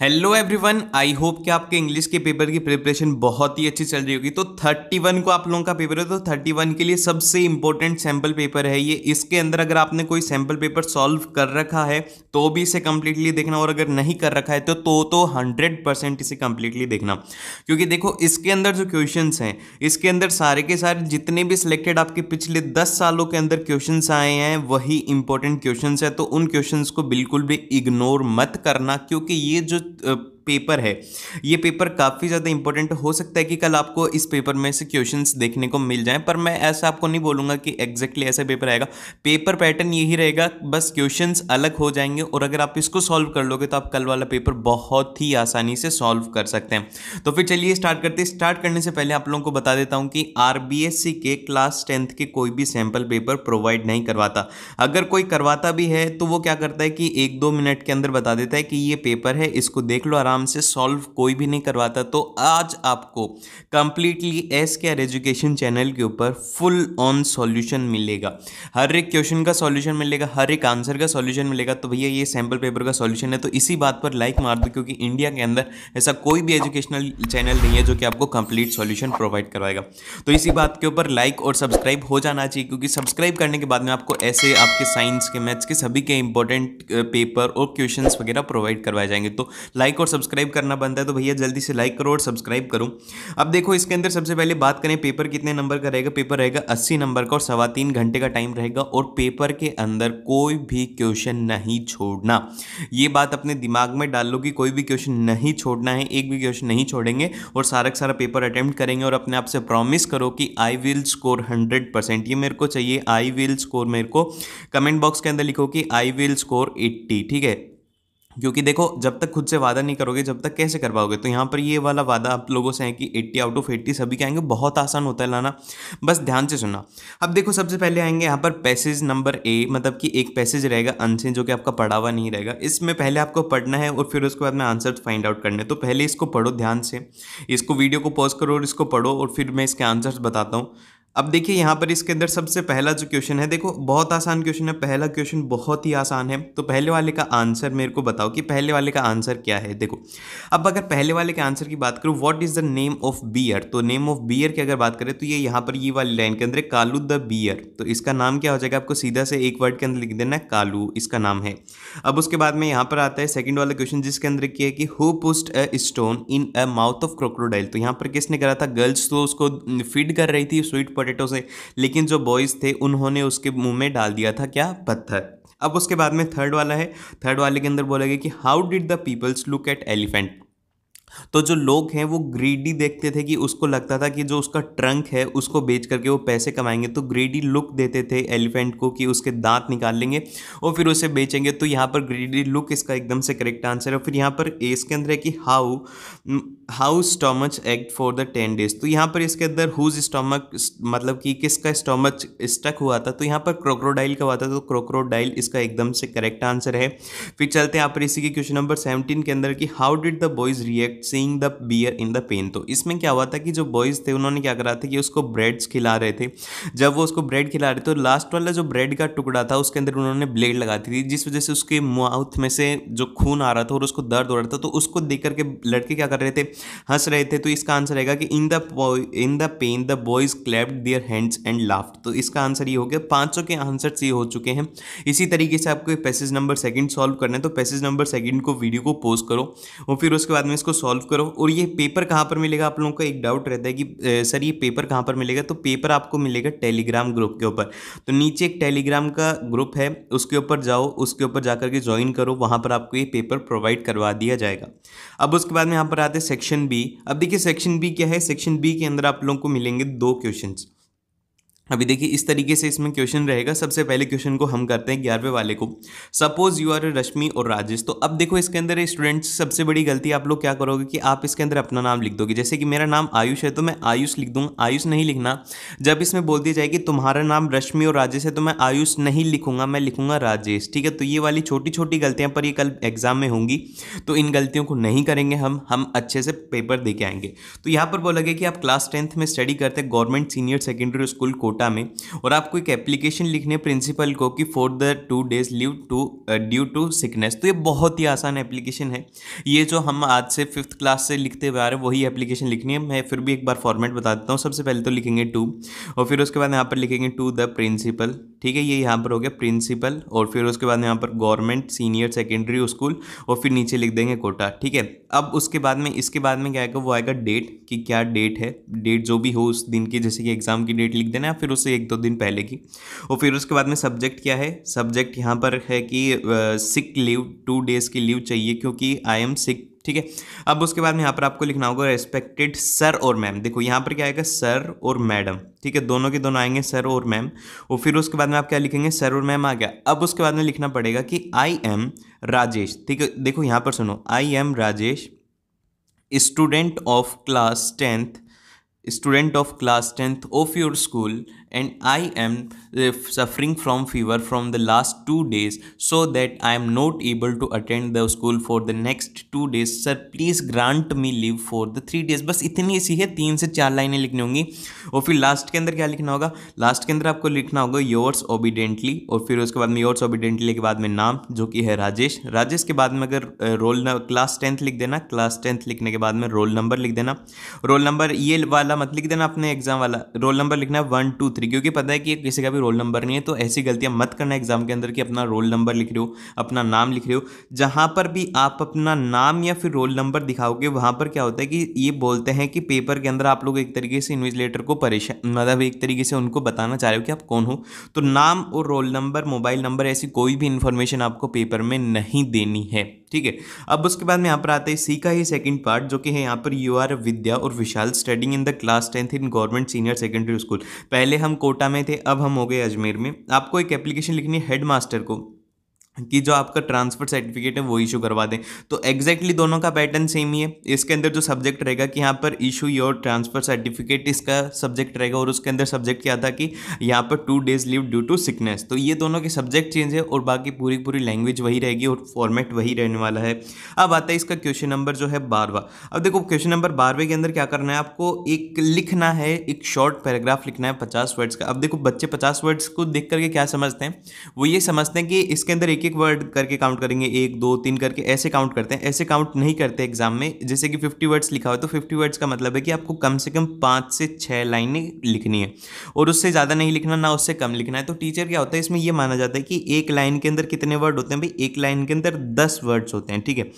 hello everyone I hope कि आपके English के पेपर की प्रिपरेशन बहुत ही अच्छी चल रही होगी तो 31 को आप लोगों का पेपर है तो 31 के लिए सबसे इंपॉर्टेंट सैम्पल पेपर है ये इसके अंदर अगर आपने कोई सैम्पल पेपर सॉल्व कर रखा है तो भी इसे कम्प्लीटली देखना और अगर नहीं कर रखा है तो तो, तो हंड्रेड परसेंट इसे कम्प्लीटली देखना क्योंकि देखो इसके अंदर जो क्वेश्चन हैं इसके अंदर सारे के सारे जितने भी सिलेक्टेड आपके पिछले दस सालों के अंदर क्वेश्चन आए हैं वही इंपॉर्टेंट क्वेश्चन है तो उन क्वेश्चन को बिल्कुल भी इग्नोर मत करना क्योंकि ये जो uh, पेपर है ये पेपर काफ़ी ज़्यादा इंपॉर्टेंट हो सकता है कि कल आपको इस पेपर में से क्वेश्चन देखने को मिल जाएँ पर मैं ऐसा आपको नहीं बोलूँगा कि एग्जैक्टली ऐसा पेपर आएगा पेपर पैटर्न यही रहेगा बस क्वेश्चन अलग हो जाएंगे और अगर आप इसको सॉल्व कर लोगे तो आप कल वाला पेपर बहुत ही आसानी से सॉल्व कर सकते हैं तो फिर चलिए स्टार्ट करते स्टार्ट करने से पहले आप लोगों को बता देता हूँ कि आर के क्लास टेंथ के कोई भी सैंपल पेपर प्रोवाइड नहीं करवाता अगर कोई करवाता भी है तो वो क्या करता है कि एक दो मिनट के अंदर बता देता है कि ये पेपर है इसको देख लो आराम आराम से सॉल्व कोई भी नहीं करवाता तो आज आपको completely S K R education channel के ऊपर फुल ऑन सॉल्यूशन मिलेगा हर एक क्वेश्चन का सॉल्यूशन मिलेगा हर एक आंसर का सॉल्यूशन मिलेगा तो भैया ये सैम्पल पेपर का सॉल्यूशन है तो इसी बात पर लाइक मार दो क्योंकि इंडिया के अंदर ऐसा कोई भी एजुकेशनल चैनल नहीं है जो कि आपको कंप्लीट सॉल्यूशन प्रोवाइड करवाएगा तो इसी बात के ऊपर लाइक और सब्सक्राइब हो जाना चाहिए क्योंकि सब्सक्राइब करने के बाद में आपको ऐसे आपके साइंस के मैथ्स के सभी के इंपॉर्टेंट पेपर और क्वेश्चंस वगैरह प्रोवाइड करवाए जाएंगे तो लाइक और सब्सक्राइब सब्सक्राइब करना बनता है तो भैया जल्दी से लाइक करो और सब्सक्राइब करो अब देखो इसके अंदर सबसे पहले बात करें पेपर कितने नंबर का रहेगा पेपर रहेगा अस्सी नंबर का और सवा तीन घंटे का टाइम रहेगा और पेपर के अंदर कोई भी क्वेश्चन नहीं छोड़ना ये बात अपने दिमाग में डाल लो कि कोई भी क्वेश्चन नहीं छोड़ना है एक भी क्वेश्चन नहीं छोड़ेंगे और सारा का सारा पेपर अटैम्प्ट करेंगे और अपने आप से प्रॉमिस करो कि I will score hundred percent ये मेरे को चाहिए आई विल स्कोर मेरे को कमेंट बॉक्स के अंदर लिखो कि आई विल स्कोर एट्टी ठीक है क्योंकि देखो जब तक खुद से वादा नहीं करोगे जब तक कैसे कर पाओगे तो यहाँ पर ये वाला वादा आप लोगों से है कि 80 आउट ऑफ 80 सभी के आएंगे बहुत आसान होता है लाना बस ध्यान से सुनना अब देखो सबसे पहले आएंगे यहाँ पर पैसेज नंबर ए मतलब कि एक पैसेज रहेगा अनसिन जो कि आपका पढ़ा हुआ नहीं रहेगा इसमें पहले आपको पढ़ना है और फिर उसके बाद में आंसर फाइंड आउट करने तो पहले इसको पढ़ो ध्यान से इसको वीडियो को पॉज करो और इसको पढ़ो और फिर मैं इसके आंसर्स बताता हूँ अब देखिए यहाँ पर इसके अंदर सबसे पहला जो क्वेश्चन है देखो बहुत आसान क्वेश्चन है पहला क्वेश्चन बहुत ही आसान है तो पहले वाले का आंसर मेरे को बताओ कि पहले वाले का आंसर क्या है देखो अब अगर पहले वाले के आंसर की बात करूँ what is the name of bear तो नेम ऑफ बियर की अगर बात करें तो ये यहाँ पर ये वाली लाइन के अंदर कालू द बियर तो इसका नाम क्या हो जाएगा आपको सीधा से एक वर्ड के अंदर लिख देना कालू इसका नाम है अब उसके बाद में यहाँ पर आता है सेकेंड वाला क्वेश्चन जिसके अंदर किया है कि who pushed a stone in a mouth of crocodile तो यहाँ पर किसने करा था गर्ल्स तो उसको फीड कर रही थी स्वीट पोटैटो से लेकिन जो बॉयज़ थे उन्होंने उसके मुंह में डाल दिया था क्या पत्थर अब उसके बाद में थर्ड वाला है थर्ड वाले के अंदर बोला गया कि how did the peoples look at elephant तो जो लोग हैं वो ग्रीडी देखते थे कि उसको लगता था कि जो उसका ट्रंक है उसको बेच करके वो पैसे कमाएंगे तो ग्रीडी लुक देते थे एलिफेंट को कि उसके दांत निकाल लेंगे और फिर उसे बेचेंगे तो यहाँ पर ग्रीडी लुक इसका एकदम से करेक्ट आंसर है फिर यहाँ पर एस के अंदर है कि how how stomach act for the ten days तो यहाँ पर इसके अंदर हुज स्टोमक मतलब कि किसका स्टोमच स्टक हुआ था तो यहाँ पर क्रोक्रोडाइल का हुआ था तो क्रोक्रोडाइल इसका एकदम से करेक्ट आंसर है फिर चलते हैं यहाँ पर इसी के क्वेश्चन नंबर सेवनटीन के अंदर कि how did the boys react bread seeing the bear in the pen तो इसमें क्या हुआ था कि जो बॉयज़ थे उन्होंने क्या करा था कि उसको ब्रेड्स खिला रहे थे जब वो उसको ब्रेड खिला रहे थे तो लास्ट वाला जो ब्रेड का टुकड़ा था उसके अंदर उन्होंने ब्लेड लगा दी थी जिस वजह से उसके माउथ में से जो खून आ रहा था और उसको दर्द हो रहा था तो उसको देख करके लड़के क्या कर रहे थे हंस रहे थे तो इसका आंसर रहेगा कि in the in the pen the boys clapped their hands and laughed तो इसका आंसर ये हो गया पाँचों के आंसर ये हो चुके हैं इसी तरीके से आपको पैसेज नंबर सेकंड सॉल्व करना है तो पैसेज नंबर सेकंड को वीडियो को पोस्ट करो और फिर उसके बाद में इसको सॉल्व सॉल्व करो और ये पेपर कहाँ पर मिलेगा आप लोगों का एक डाउट रहता है कि सर ये पेपर कहाँ पर मिलेगा तो पेपर आपको मिलेगा टेलीग्राम ग्रुप के ऊपर तो नीचे एक टेलीग्राम का ग्रुप है उसके ऊपर जाओ उसके ऊपर जाकर के ज्वाइन करो वहाँ पर आपको ये पेपर प्रोवाइड करवा दिया जाएगा अब उसके बाद में यहाँ पर आते हैं सेक्शन बी अब देखिए सेक्शन बी क्या है सेक्शन बी के अंदर आप लोगों को मिलेंगे दो क्वेश्चन अभी देखिए इस तरीके से इसमें क्वेश्चन रहेगा सबसे पहले क्वेश्चन को हम करते हैं ग्यारहवें वाले को सपोज यू आर रश्मि और राजेश तो अब देखो इसके अंदर स्टूडेंट्स सबसे बड़ी गलती आप लोग क्या करोगे कि आप इसके अंदर अपना नाम लिख दोगे जैसे कि मेरा नाम आयुष है तो मैं आयुष लिख दूंगा आयुष नहीं लिखना जब इसमें बोल दिया जाएगी तुम्हारा नाम रश्मि और राजेश है तो मैं आयुष नहीं लिखूंगा मैं लिखूंगा राजेश ठीक है तो ये वाली छोटी छोटी गलतियाँ पर ये कल एग्जाम में होंगी तो इन गलतियों को नहीं करेंगे हम हम अच्छे से पेपर दे के आएंगे तो यहाँ पर बोला गया कि आप क्लास टेंथ में स्टडी करते गवर्नमेंट सीनियर सेकेंडरी स्कूल कोट कोटा में और आपको एक एप्लीकेशन लिखने प्रिंसिपल को कि for the two days leave to due to sickness तो ये बहुत ही आसान एप्लीकेशन है ये जो हम आज से फिफ्थ क्लास से लिखते हुए आ रहे हैं वही एप्लीकेशन लिखनी है मैं फिर भी एक बार फॉर्मेट बता देता हूँ सबसे पहले तो लिखेंगे टू और फिर उसके बाद यहाँ पर लिखेंगे टू द प्रिंसिपल ठीक है ये यहाँ पर हो गया प्रिंसिपल और फिर उसके बाद यहाँ पर गवर्नमेंट सीनियर सेकेंडरी स्कूल और फिर नीचे लिख देंगे कोटा ठीक है अब उसके बाद में इसके बाद में क्या आएगा वो आएगा डेट कि क्या डेट है डेट जो भी हो उस दिन की जैसे कि एग्ज़ाम की डेट लिख देना या फिर उससे एक दो दिन पहले की और फिर उसके बाद में सब्जेक्ट क्या है सब्जेक्ट यहाँ पर है कि सिक लीव टू डेज़ की लीव चाहिए क्योंकि आई एम सिक ठीक है अब उसके बाद में यहाँ पर आपको लिखना होगा रेस्पेक्टेड सर और मैम देखो यहाँ पर क्या आएगा सर और मैडम ठीक है दोनों के दोनों आएंगे सर और मैम और फिर उसके बाद में आप क्या लिखेंगे सर और मैम आ गया अब उसके बाद में लिखना पड़ेगा कि आई एम राजेश ठीक है देखो यहाँ पर सुनो I am Rajesh student of class tenth student of class tenth of your school and I am suffering from fever from the last two days so that I am not able to attend the school for the next two days sir please grant me leave for the three days बस इतनी सी है तीन से चार लाइनें लिखनी होंगी और फिर लास्ट के अंदर क्या लिखना होगा लास्ट के अंदर आपको लिखना होगा योर्स ओबिडेंटली और फिर उसके बाद में योर्स ओबिडेंटली के बाद में नाम जो कि है राजेश राजेश के बाद में अगर रोल क्लास टेंथ लिख देना क्लास टेंथ लिखने के बाद में रोल नंबर लिख देना रोल नंबर ये वाला मत लिख देना अपने एग्जाम वाला रोल नंबर लिखना है वन टू थ्री क्योंकि पता है कि किसी का भी रोल नंबर नहीं है तो ऐसी गलतियाँ मत करना एग्जाम के अंदर कि अपना रोल नंबर लिख रहे हो अपना नाम लिख रहे हो जहाँ पर भी आप अपना नाम या फिर रोल नंबर दिखाओगे वहाँ पर क्या होता है कि ये बोलते हैं कि पेपर के अंदर आप लोग एक तरीके से इन्विजिलेटर को परेशान मतलब एक तरीके से उनको बताना चाह रहे हो कि आप कौन हो तो नाम और रोल नंबर मोबाइल नंबर ऐसी कोई भी इन्फॉर्मेशन आपको पेपर में नहीं देनी है ठीक है अब उसके बाद में यहाँ पर आता है सी का ही सेकंड पार्ट जो कि है यहाँ पर यू आर विद्या और Vishal studying in the class tenth in government senior secondary school पहले हम कोटा में थे अब हम हो गए अजमेर में आपको एक एप्लीकेशन लिखनी है हेड मास्टर को कि जो आपका ट्रांसफ़र सर्टिफिकेट है वो इशू करवा दें तो एग्जैक्टली exactly दोनों का पैटर्न सेम ही है इसके अंदर जो सब्जेक्ट रहेगा कि यहाँ पर इशू योर ट्रांसफ़र सर्टिफिकेट इसका सब्जेक्ट रहेगा और उसके अंदर सब्जेक्ट क्या था कि यहाँ पर two days leave due to sickness तो ये दोनों के सब्जेक्ट चेंज है और बाकी पूरी पूरी लैंग्वेज वही रहेगी और फॉर्मेट वही रहने वाला है अब आता है इसका क्वेश्चन नंबर जो है बारहवा अब देखो क्वेश्चन नंबर बारहवें के अंदर क्या करना है आपको एक लिखना है एक शॉर्ट पैराग्राफ लिखना है पचास वर्ड्स का अब देखो बच्चे पचास वर्ड्स को देख करके क्या समझते हैं वो ये समझते हैं कि इसके अंदर एक एक वर्ड करके काउंट करेंगे एक दो तीन करके ऐसे काउंट करते हैं ऐसे काउंट नहीं करते एग्जाम में जैसे कि फिफ्टी वर्ड्स लिखा हो तो फिफ्टी वर्ड्स का मतलब है कि आपको कम से कम पाँच से छः लाइनें लिखनी है और उससे ज़्यादा नहीं लिखना ना उससे कम लिखना है तो टीचर क्या होता है इसमें यह माना जाता है कि एक लाइन के अंदर कितने वर्ड होते हैं भाई एक लाइन के अंदर दस वर्ड्स होते हैं ठीक है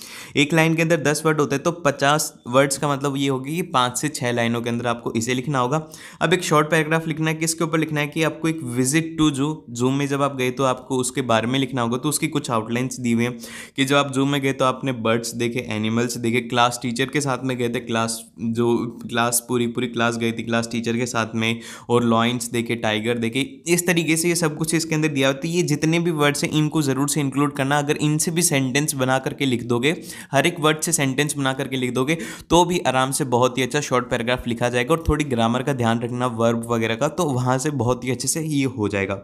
एक लाइन के अंदर दस वर्ड होते हैं तो पचास वर्ड्स का मतलब ये होगी कि पाँच से छः लाइनों के अंदर आपको इसे लिखना होगा अब एक शॉर्ट पैराग्राफ लिखना है किसके ऊपर लिखना है कि आपको एक विजिट टू जू जूम में जब आप गए तो आपको उसके बारे में लिखना होगा तो उसके उसकी कुछ आउटलाइंस दी हुई हैं कि जब आप जू में गए तो आपने बर्ड्स देखे एनिमल्स देखे क्लास टीचर के साथ में गए थे क्लास जो क्लास पूरी पूरी क्लास गई थी क्लास टीचर के साथ में और लॉइंस देखे टाइगर देखे इस तरीके से ये सब कुछ इसके अंदर दिया हुआ है तो ये जितने भी वर्ड्स हैं इनको ज़रूर से इंक्लूड करना अगर इनसे भी सेंटेंस बना करके लिख दोगे हर एक वर्ड से सेंटेंस बना करके लिख दोगे तो भी आराम से बहुत ही अच्छा शॉर्ट पैराग्राफ लिखा जाएगा और थोड़ी ग्रामर का ध्यान रखना वर्ब वगैरह का तो वहाँ से बहुत ही अच्छे से ये हो जाएगा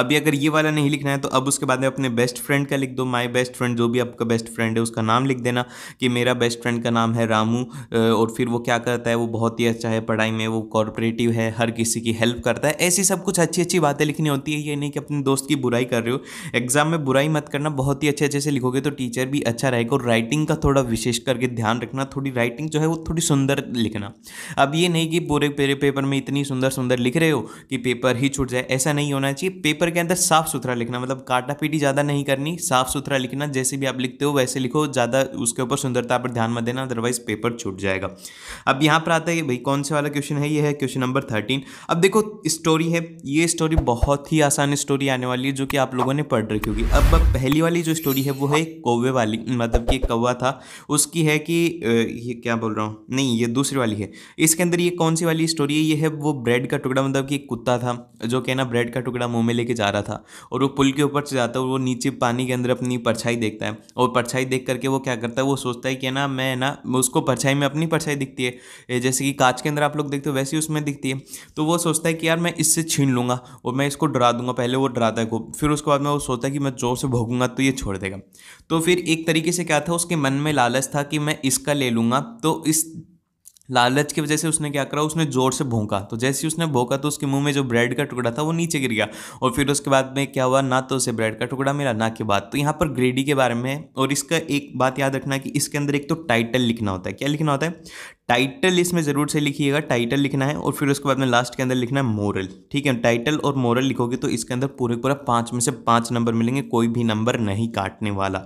अभी अगर ये वाला नहीं लिखना है तो अब उसके बाद में अपने बेस्ट फ्रेंड का लिख दो माई बेस्ट फ्रेंड जो भी आपका बेस्ट फ्रेंड है उसका नाम लिख देना कि मेरा बेस्ट फ्रेंड का नाम है रामू और फिर वो क्या करता है वो बहुत ही अच्छा है पढ़ाई में वो कॉरपोरेटिव है हर किसी की हेल्प करता है ऐसी सब कुछ अच्छी अच्छी बातें लिखनी होती है ये नहीं कि अपने दोस्त की बुराई कर रहे हो एग्जाम में बुराई मत करना बहुत ही अच्छे अच्छे से लिखोगे तो टीचर भी अच्छा रहेगा और राइटिंग का थोड़ा विशेष करके ध्यान रखना थोड़ी राइटिंग जो है वो थोड़ी सुंदर लिखना अब ये नहीं कि पूरे पेपर में इतनी सुंदर सुंदर लिख रहे हो कि पेपर ही छूट जाए ऐसा नहीं होना चाहिए पेपर पेपर के अंदर साफ सुथरा लिखना मतलब काटा पीटी ज़्यादा नहीं करनी साफ सुथरा लिखना जैसे भी आप लिखते हो वैसे लिखो ज़्यादा उसके ऊपर सुंदरता पर ध्यान मत देना अदरवाइज पेपर छूट जाएगा अब यहाँ पर आता है भाई कौन से वाला क्वेश्चन है ये है क्वेश्चन नंबर थर्टीन अब देखो स्टोरी है ये स्टोरी बहुत ही आसान स्टोरी आने वाली है जो कि आप लोगों ने पढ़ रखी होगी अब पहली वाली जो स्टोरी है वो है कौवे वाली मतलब कि कौवा था उसकी है कि ये क्या बोल रहा हूँ नहीं ये दूसरी वाली है इसके अंदर ये कौन सी वाली स्टोरी है ये है वो ब्रेड का टुकड़ा मतलब कि कुत्ता था जो कहना ब्रेड का टुकड़ा मुंह में लेके लेके जा रहा था और वो पुल के ऊपर से जाता है और वो नीचे पानी के अंदर अपनी परछाई देखता है और परछाई देख करके वो क्या करता है वो सोचता है कि ना मैं ना उसको परछाई में अपनी परछाई दिखती है जैसे कि कांच के अंदर आप लोग देखते हो वैसे ही उसमें दिखती है तो वो सोचता है कि यार मैं इससे छीन लूँगा और मैं इसको डरा दूंगा पहले वो डराता है खूब फिर उसके बाद में वो सोचता है कि मैं जोर से भोगूंगा तो ये छोड़ देगा तो फिर एक तरीके से क्या था उसके मन में लालच था कि मैं इसका ले लूँगा तो इस लालच की वजह से उसने क्या करा उसने जोर से भोंका तो जैसे ही उसने भोंका तो उसके मुंह में जो ब्रेड का टुकड़ा था वो नीचे गिर गया और फिर उसके बाद में क्या हुआ ना तो उसे ब्रेड का टुकड़ा मिला ना के बाद तो यहाँ पर ग्रेडी के बारे में और इसका एक बात याद रखना कि इसके अंदर एक तो टाइटल लिखना होता है क्या लिखना होता है टाइटल इसमें ज़रूर से लिखिएगा टाइटल लिखना है और फिर उसके बाद में लास्ट के अंदर लिखना है मोरल ठीक है टाइटल और मोरल लिखोगे तो इसके अंदर पूरे पूरा पाँच में से पाँच नंबर मिलेंगे कोई भी नंबर नहीं काटने वाला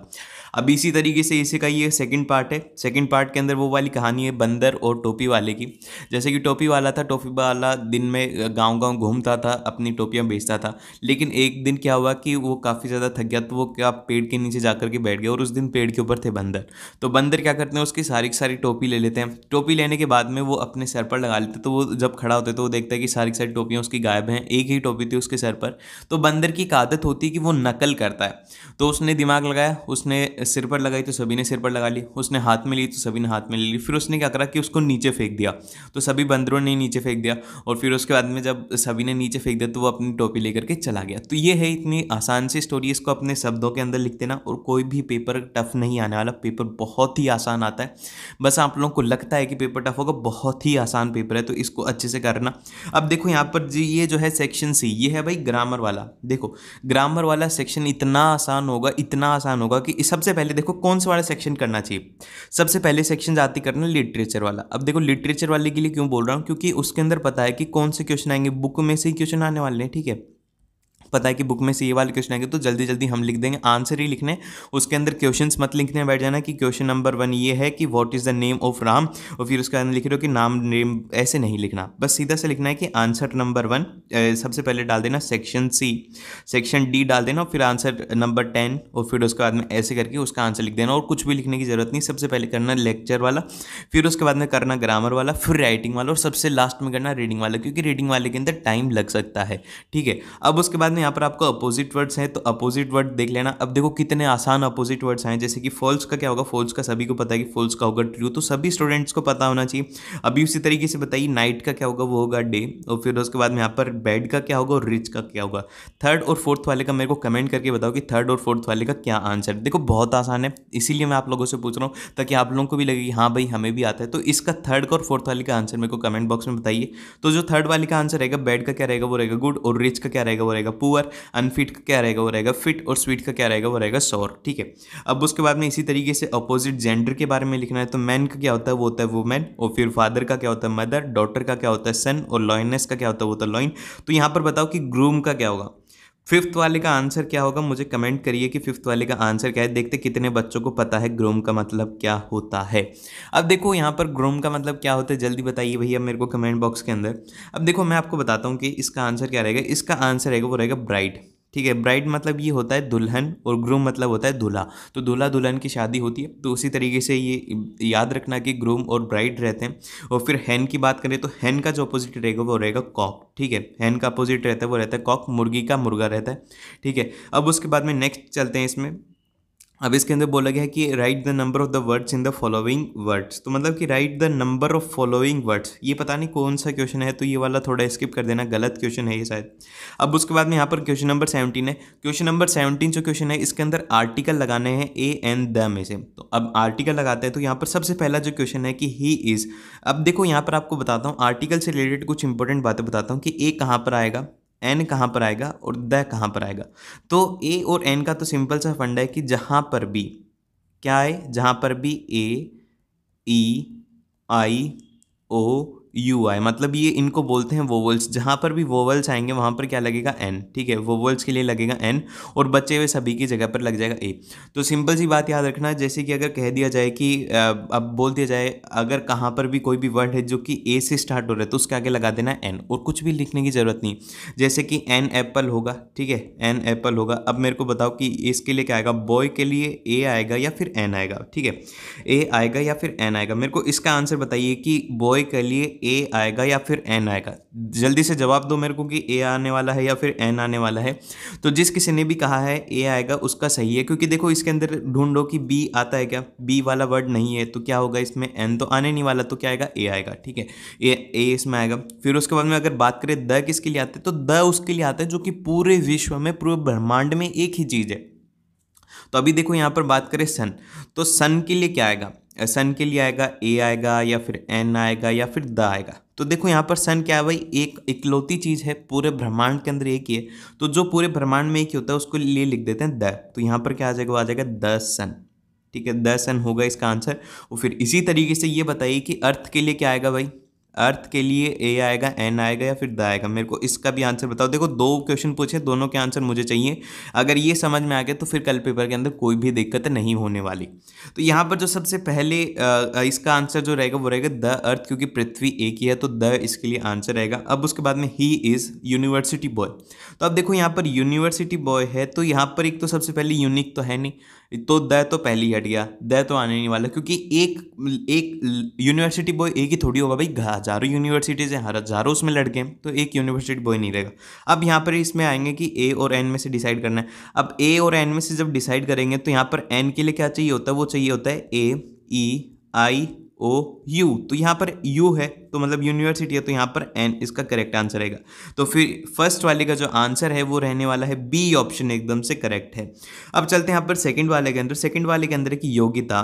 अब इसी तरीके से इसी का ये सेकंड पार्ट है सेकंड पार्ट के अंदर वो वाली कहानी है बंदर और टोपी वाले की जैसे कि टोपी वाला था टोपी वाला दिन में गाँव गाँव घूमता था अपनी टोपियाँ बेचता था लेकिन एक दिन क्या हुआ कि वो काफ़ी ज़्यादा थक गया तो वो क्या पेड़ के नीचे जा के बैठ गया और उस दिन पेड़ के ऊपर थे बंदर तो बंदर क्या करते हैं उसकी सारी की सारी टोपी ले लेते हैं टोपी लेने के बाद में वो अपने सर पर लगा लेते तो वो जब खड़ा होता तो वो देखता है कि सारी की सारी टोपियाँ उसकी गायब हैं एक ही टोपी थी उसके सर पर तो बंदर की आदत होती है कि वो नकल करता है तो उसने दिमाग लगाया उसने सिर पर लगाई तो सभी ने सिर पर लगा ली उसने हाथ में ली तो सभी ने हाथ में ले ली फिर उसने क्या करा कि उसको नीचे फेंक दिया तो सभी बंदरों ने नीचे फेंक दिया और फिर उसके बाद में जब सभी ने नीचे फेंक दिया तो वो अपनी टोपी लेकर के चला गया तो ये है इतनी आसान सी स्टोरी इसको अपने शब्दों के अंदर लिख देना और कोई भी पेपर टफ नहीं आने वाला पेपर बहुत ही आसान आता है बस आप लोगों को लगता है कि पेपर टफ होगा बहुत ही आसान पेपर है तो इसको अच्छे से करना अब देखो यहाँ पर जी ये जो है सेक्शन सी ये है भाई ग्रामर वाला देखो ग्रामर वाला सेक्शन इतना आसान होगा इतना आसान होगा कि सबसे सबसे पहले देखो कौन सा वाला सेक्शन करना चाहिए सबसे पहले सेक्शन जाती करना लिटरेचर वाला अब देखो लिटरेचर वाले के लिए क्यों बोल रहा हूँ क्योंकि उसके अंदर पता है कि कौन से क्वेश्चन आएंगे बुक में से ही क्वेश्चन आने वाले हैं ठीक है पता है कि बुक में से ये वाले क्वेश्चन आएंगे तो जल्दी जल्दी हम लिख देंगे आंसर ही लिखने उसके अंदर क्वेश्चन मत लिखने बैठ जाना कि क्वेश्चन नंबर वन ये है कि what is the name of Ram और फिर उसके अंदर लिख रहे हो कि नाम नेम ऐसे नहीं लिखना बस सीधा से लिखना है कि आंसर नंबर वन सबसे पहले डाल देना सेक्शन सी सेक्शन डी डाल देना और फिर आंसर नंबर टेन और फिर उसके बाद में ऐसे करके उसका आंसर लिख देना और कुछ भी लिखने की ज़रूरत नहीं सबसे पहले करना लेक्चर वाला फिर उसके बाद में करना ग्रामर वाला फिर राइटिंग वाला और सबसे लास्ट में करना रीडिंग वाला क्योंकि रीडिंग वाले के अंदर टाइम लग सकता है ठीक है अब उसके बाद सामने यहाँ पर आपको अपोजिट वर्ड्स हैं तो अपोजिट वर्ड देख लेना अब देखो कितने आसान अपोजिट वर्ड्स हैं जैसे कि फॉल्स का क्या होगा फॉल्स का सभी को पता है कि फॉल्स का होगा ट्रू तो सभी स्टूडेंट्स को पता होना चाहिए अभी उसी तरीके से बताइए नाइट का क्या होगा वो होगा डे और फिर उसके बाद में यहाँ पर बेड का क्या होगा और रिच का क्या होगा थर्ड और फोर्थ वाले का मेरे को कमेंट करके बताओ कि थर्ड और फोर्थ वाले का क्या आंसर देखो बहुत आसान है इसीलिए मैं आप लोगों से पूछ रहा हूँ ताकि आप लोगों को भी लगे कि हाँ भाई हमें भी आता है तो इसका थर्ड और फोर्थ वाले का आंसर मेरे को कमेंट बॉक्स में बताइए तो जो थर्ड वाले का आंसर रहेगा बेड का क्या रहेगा वो रहेगा गुड और रिच का क्या रहेगा वो रहेगा पुअर अनफिट का क्या रहेगा वो रहेगा फिट और स्वीट का क्या रहेगा वो रहेगा सौर ठीक है अब उसके बाद में इसी तरीके से अपोजिट जेंडर के बारे में लिखना है तो मैन का क्या होता है वो होता है वुमेन और फिर फादर का क्या होता है मदर डॉटर का क्या होता है सन और लॉइननेस का क्या होता है वो होता है लॉइन तो यहाँ पर बताओ कि ग्रूम का क्या होगा फिफ्थ वाले का आंसर क्या होगा मुझे कमेंट करिए कि फिफ्थ वाले का आंसर क्या है देखते कितने बच्चों को पता है ग्रोम का मतलब क्या होता है अब देखो यहाँ पर ग्रोम का मतलब क्या होता है जल्दी बताइए भैया मेरे को कमेंट बॉक्स के अंदर अब देखो मैं आपको बताता हूँ कि इसका आंसर क्या रहेगा इसका आंसर रहेगा वो रहेगा ब्राइट ठीक है ब्राइड मतलब ये होता है दुल्हन और ग्रूम मतलब होता है दूल्हा तो दूल्हा दुल्हन की शादी होती है तो उसी तरीके से ये याद रखना कि ग्रूम और ब्राइड रहते हैं और फिर हैन की बात करें तो हैन का जो अपोजिट रहेगा वो रहेगा कॉक ठीक है हैन का अपोजिट रहता है वो रहता है कॉक मुर्गी का मुर्गा रहता है ठीक है अब उसके बाद में नेक्स्ट चलते हैं इसमें अब इसके अंदर बोला गया है कि write the number of the words in the following words तो मतलब कि write the number of following words ये पता नहीं कौन सा क्वेश्चन है तो ये वाला थोड़ा स्किप कर देना गलत क्वेश्चन है ये शायद अब उसके बाद में यहाँ पर क्वेश्चन नंबर सेवनटीन है क्वेश्चन नंबर सेवनटीन जो क्वेश्चन है इसके अंदर आर्टिकल लगाने हैं ए एंड द में से तो अब आर्टिकल लगाते हैं तो यहाँ पर सबसे पहला जो क्वेश्चन है कि ही इज़ अब देखो यहाँ पर आपको बताता हूँ आर्टिकल से रिलेटेड कुछ इंपॉर्टेंट बातें बताता हूँ कि ए कहाँ पर आएगा एन कहाँ पर आएगा और द कहाँ पर आएगा तो ए और एन का तो सिंपल सा फंडा है कि जहाँ पर भी क्या है जहाँ पर भी ए ई आई ओ यू आई मतलब ये इनको बोलते हैं वोवल्स जहाँ पर भी वोवल्स आएंगे वहाँ पर क्या लगेगा एन ठीक है वोवल्स के लिए लगेगा एन और बचे हुए सभी की जगह पर लग जाएगा ए तो सिंपल सी बात याद रखना जैसे कि अगर कह दिया जाए कि अब बोल दिया जाए अगर कहाँ पर भी कोई भी वर्ड है जो कि ए से स्टार्ट हो रहा है तो उसके आगे लगा देना एन और कुछ भी लिखने की ज़रूरत नहीं जैसे कि एन एप्पल होगा ठीक है एन एप्पल होगा अब मेरे को बताओ कि इसके लिए क्या आएगा बॉय के लिए ए आएगा या फिर एन आएगा ठीक है ए आएगा या फिर एन आएगा मेरे को इसका आंसर बताइए कि बॉय के लिए ए आएगा या फिर एन आएगा जल्दी से जवाब दो मेरे को कि ए आने वाला है या फिर एन आने वाला है तो जिस किसी ने भी कहा है ए आएगा उसका सही है क्योंकि देखो इसके अंदर ढूंढो कि बी आता है क्या बी वाला वर्ड नहीं है तो क्या होगा इसमें एन तो आने नहीं वाला तो क्या आएगा ए आएगा ठीक है ए ए इसमें आएगा फिर उसके बाद में अगर बात करें द किसके लिए आते तो द उसके लिए आता है जो कि पूरे विश्व में पूरे ब्रह्मांड में एक ही चीज़ है तो अभी देखो यहाँ पर बात करें सन तो सन के लिए क्या आएगा सन के लिए आएगा ए आएगा या फिर एन आएगा या फिर द आएगा तो देखो यहाँ पर सन क्या है भाई एक इकलौती चीज़ है पूरे ब्रह्मांड के अंदर एक ही है तो जो पूरे ब्रह्मांड में एक ही होता है उसको लिए लिख देते हैं द तो यहाँ पर क्या आ जाएगा वो आ जाएगा द सन ठीक है द सन होगा इसका आंसर और फिर इसी तरीके से ये बताइए कि अर्थ के लिए क्या आएगा भाई अर्थ के लिए ए आएगा एन आएगा या फिर द आएगा मेरे को इसका भी आंसर बताओ देखो दो क्वेश्चन पूछे दोनों के आंसर मुझे चाहिए अगर ये समझ में आ गया तो फिर कल पेपर के अंदर कोई भी दिक्कत नहीं होने वाली तो यहाँ पर जो सबसे पहले इसका आंसर जो रहेगा वो रहेगा द अर्थ क्योंकि पृथ्वी एक ही है तो द इसके लिए आंसर रहेगा अब उसके बाद में ही इज़ यूनिवर्सिटी बॉय तो अब देखो यहाँ पर यूनिवर्सिटी बॉय है तो यहाँ पर एक तो सबसे पहले यूनिक तो है नहीं तो द तो पहले ही हट गया द तो आने नहीं वाला क्योंकि एक एक यूनिवर्सिटी बॉय एक ही थोड़ी होगा भाई हज़ारों यूनिवर्सिटीज़ हैं हर हज़ारों उसमें लड़के हैं तो एक यूनिवर्सिटी बॉय नहीं रहेगा अब यहाँ पर इसमें आएंगे कि ए और एन में से डिसाइड करना है अब ए और एन में से जब डिसाइड करेंगे तो यहाँ पर एन के लिए क्या चाहिए होता है वो चाहिए होता है ए ई आई ओ यू तो यहाँ पर यू है तो मतलब यूनिवर्सिटी है तो यहाँ पर एन इसका करेक्ट आंसर रहेगा तो फिर फर्स्ट वाले का जो आंसर है वो रहने वाला है बी ऑप्शन एकदम से करेक्ट है अब चलते हैं यहाँ पर सेकंड वाले के अंदर सेकंड वाले के अंदर की योग्यता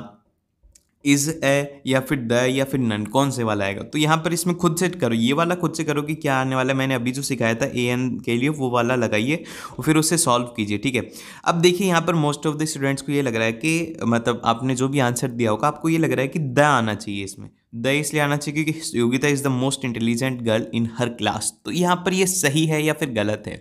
इज़ ए या फिर द या फिर नन कौन से वाला आएगा तो यहाँ पर इसमें खुद से करो ये वाला खुद से करो कि क्या आने वाला है मैंने अभी जो सिखाया था ए एन के लिए वो वाला लगाइए और फिर उसे सॉल्व कीजिए ठीक है अब देखिए यहाँ पर मोस्ट ऑफ द स्टूडेंट्स को ये लग रहा है कि मतलब आपने जो भी आंसर दिया होगा आपको ये लग रहा है कि द आना चाहिए इसमें द इसलिए आना चाहिए क्योंकि Yogita is the most intelligent girl in her class तो यहाँ पर ये सही है या फिर गलत है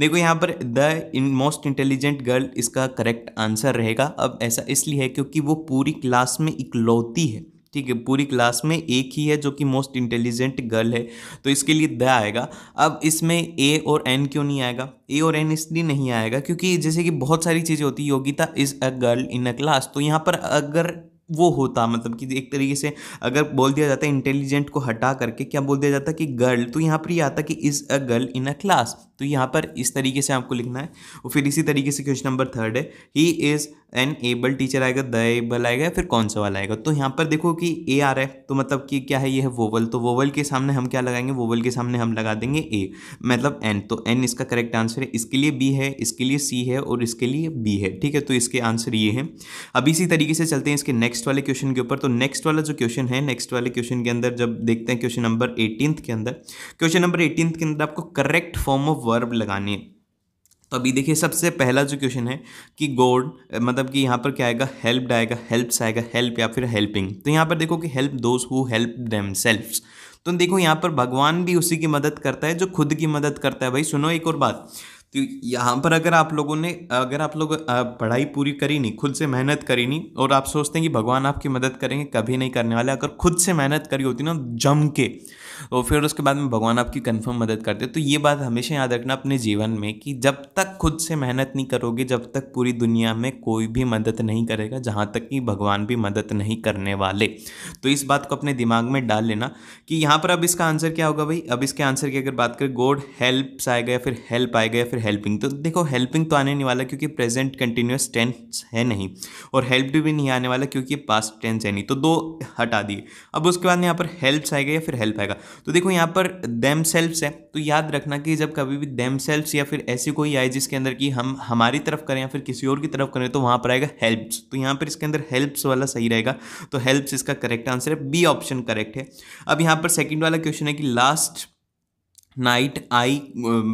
देखो यहाँ पर the in most intelligent girl इसका करेक्ट आंसर रहेगा अब ऐसा इसलिए है क्योंकि वो पूरी क्लास में इकलौती है ठीक है पूरी क्लास में एक ही है जो कि मोस्ट इंटेलिजेंट गर्ल है तो इसके लिए द आएगा अब इसमें ए और एन क्यों नहीं आएगा ए और एन इसलिए नहीं आएगा क्योंकि जैसे कि बहुत सारी चीज़ें होती है Yogita is a girl in a class तो यहाँ पर अगर वो होता मतलब कि एक तरीके से अगर बोल दिया जाता है इंटेलिजेंट को हटा करके क्या बोल दिया जाता है कि गर्ल तो यहाँ पर ये आता कि is a girl in a class तो यहाँ पर इस तरीके से आपको लिखना है और फिर इसी तरीके से क्वेश्चन नंबर थर्ड है he is an able teacher आएगा द एबल आएगा फिर कौन सा वाला आएगा तो यहाँ पर देखो कि ए आ रहा है तो मतलब कि क्या है ये है वोवल तो वोवल के सामने हम क्या लगाएंगे वोवल के सामने हम लगा देंगे ए मतलब एन तो एन इसका करेक्ट आंसर है इसके लिए बी है इसके लिए सी है और इसके लिए बी है ठीक है तो इसके आंसर ये है अब इसी तरीके से चलते हैं इसके नेक्स्ट नेक्स्ट वाले क्वेश्चन के ऊपर तो नेक्स्ट वाला जो क्वेश्चन है नेक्स्ट वाले क्वेश्चन के अंदर जब देखते हैं क्वेश्चन नंबर एटीन के अंदर क्वेश्चन नंबर एटीन के अंदर आपको करेक्ट फॉर्म ऑफ वर्ब लगानी है तो अभी देखिए सबसे पहला जो क्वेश्चन है कि गोड मतलब कि यहाँ पर क्या आएगा हेल्प आएगा हेल्प्स आएगा हेल्प या फिर हेल्पिंग तो यहाँ पर देखो कि help those who help themselves तो देखो यहाँ पर भगवान भी उसी की मदद करता है जो खुद की मदद करता है भाई सुनो एक और बात तो यहाँ पर अगर आप लोगों ने अगर आप लोग पढ़ाई पूरी करी नहीं खुद से मेहनत करी नहीं और आप सोचते हैं कि भगवान आपकी मदद करेंगे कभी नहीं करने वाले अगर खुद से मेहनत करी होती ना जम के तो फिर उसके बाद में भगवान आपकी कन्फर्म मदद करते तो ये बात हमेशा याद रखना अपने जीवन में कि जब तक खुद से मेहनत नहीं करोगे जब तक पूरी दुनिया में कोई भी मदद नहीं करेगा जहाँ तक कि भगवान भी मदद नहीं करने वाले तो इस बात को अपने दिमाग में डाल लेना कि यहाँ पर अब इसका आंसर क्या होगा भाई अब इसके आंसर की अगर बात करें गॉड हेल्प्स आएगा या फिर हेल्प आएगा या फिर हेल्पिंग तो देखो हेल्पिंग तो आने नहीं वाला क्योंकि प्रेजेंट कंटिन्यूस टेंस है नहीं और हेल्प भी नहीं आने वाला क्योंकि पास्ट टेंस है नहीं तो दो हटा दिए अब उसके बाद यहाँ पर हेल्प्स आएगा या फिर हेल्प आएगा तो देखो यहाँ पर देम सेल्फ्स है तो याद रखना कि जब कभी भी देम सेल्फ्स या फिर ऐसी कोई आए जिसके अंदर कि हम हमारी तरफ करें या फिर किसी और की तरफ करें तो वहाँ पर आएगा हेल्प्स तो यहाँ पर इसके अंदर हेल्प्स वाला सही रहेगा तो हेल्प्स इसका करेक्ट आंसर है बी ऑप्शन करेक्ट है अब यहाँ पर सेकेंड वाला क्वेश्चन है कि last night I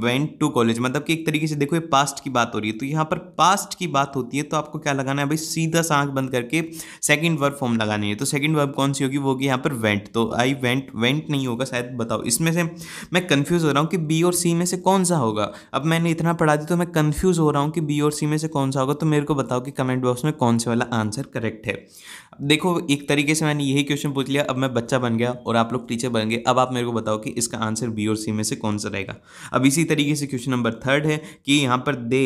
went to college मतलब कि एक तरीके से देखो ये पास्ट की बात हो रही है तो यहाँ पर पास्ट की बात होती है तो आपको क्या लगाना है भाई सीधा सांख बंद करके सेकंड वर्ब फॉर्म लगानी है तो सेकंड वर्ब कौन सी होगी वो होगी यहाँ पर वेंट तो आई वेंट वेंट नहीं होगा शायद बताओ इसमें से मैं कन्फ्यूज़ हो रहा हूँ कि बी और सी में से कौन सा होगा अब मैंने इतना पढ़ा दिया तो मैं कन्फ्यूज़ हो रहा हूँ कि बी और सी में से कौन सा होगा तो मेरे को बताओ कि कमेंट बॉक्स में कौन से वाला आंसर करेक्ट है देखो एक तरीके से मैंने यही क्वेश्चन पूछ लिया अब मैं बच्चा बन गया और आप लोग टीचर बन गए अब आप मेरे को बताओ कि इसका आंसर बी और सी में से कौन सा रहेगा अब इसी तरीके से क्वेश्चन नंबर थर्ड है कि यहाँ पर दे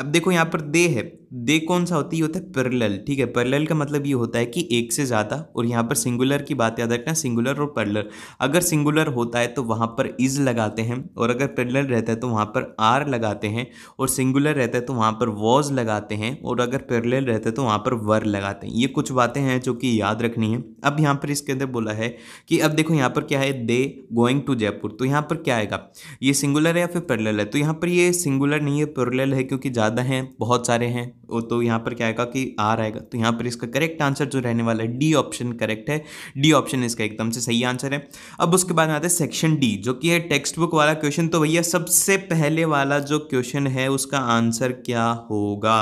अब देखो यहाँ पर दे है दे कौन सा होती है होता है पैरेलल ठीक है पैरेलल का मतलब ये होता है कि एक से ज़्यादा और यहाँ पर सिंगुलर की बात याद रखना सिंगुलर और पर्लर अगर सिंगुलर होता है तो वहाँ पर इज लगाते हैं और अगर पैरेलल रहता है तो वहाँ पर आर लगाते हैं और सिंगुलर रहता है तो वहाँ पर वॉज लगाते हैं और अगर पैरेलल रहता है तो वहाँ पर वर लगाते हैं ये कुछ बातें हैं जो कि याद रखनी है अब यहाँ पर इसके अंदर बोला है कि अब देखो यहाँ पर क्या है दे गोइंग टू जयपुर तो यहाँ पर क्या आएगा ये सिंगुलर है या फिर पैरेलल है तो यहाँ पर ये सिंगुलर नहीं है पैरेलल है क्योंकि ज़्यादा हैं बहुत सारे हैं तो यहाँ पर क्या आएगा कि आर आएगा तो यहाँ पर इसका करेक्ट आंसर जो रहने वाला है डी ऑप्शन करेक्ट है डी ऑप्शन इसका एकदम से सही आंसर है अब उसके बाद आता है सेक्शन डी जो कि है टेक्स्ट बुक वाला क्वेश्चन तो भैया सबसे पहले वाला जो क्वेश्चन है उसका आंसर क्या होगा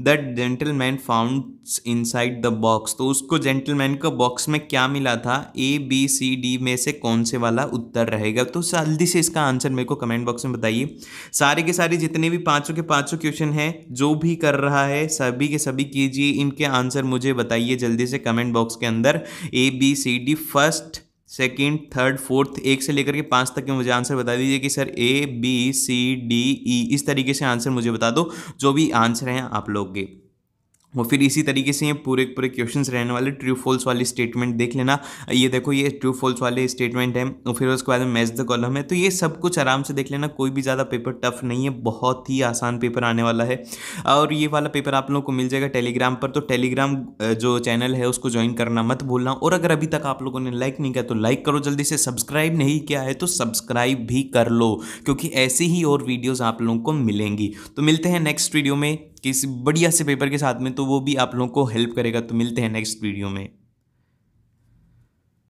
that gentleman found inside the box तो उसको जेंटलमैन का बॉक्स में क्या मिला था ए बी सी डी में से कौन से वाला उत्तर रहेगा तो जल्दी से इसका आंसर मेरे को कमेंट बॉक्स में बताइए सारे के सारे जितने भी पांचों के पांचों क्वेश्चन हैं जो भी कर रहा रहा है सभी के सभी कीजिए इनके आंसर मुझे बताइए जल्दी से कमेंट बॉक्स के अंदर A B C D first second third fourth एक से लेकर के पाँच तक के मुझे आंसर बता दीजिए कि sir A B C D E इस तरीके से आंसर मुझे बता दो जो भी आंसर हैं आप लोग के वो फिर इसी तरीके से ये पूरे पूरे क्वेश्चंस रहने वाले ट्रू फॉल्स वाली स्टेटमेंट देख लेना ये देखो ये ट्रू फॉल्स वाले स्टेटमेंट है और फिर उसके बाद में मैच द कॉलम है तो ये सब कुछ आराम से देख लेना कोई भी ज़्यादा पेपर टफ नहीं है बहुत ही आसान पेपर आने वाला है और ये वाला पेपर आप लोगों को मिल जाएगा टेलीग्राम पर तो टेलीग्राम जो चैनल है उसको ज्वाइन करना मत भूलना और अगर अभी तक आप लोगों ने लाइक नहीं किया तो लाइक करो जल्दी से सब्सक्राइब नहीं किया है तो सब्सक्राइब भी कर लो क्योंकि ऐसे ही और वीडियोज़ आप लोगों को मिलेंगी तो मिलते हैं नेक्स्ट वीडियो में किसी बढ़िया से पेपर के साथ में तो वो भी आप लोगों को हेल्प करेगा तो मिलते हैं नेक्स्ट वीडियो में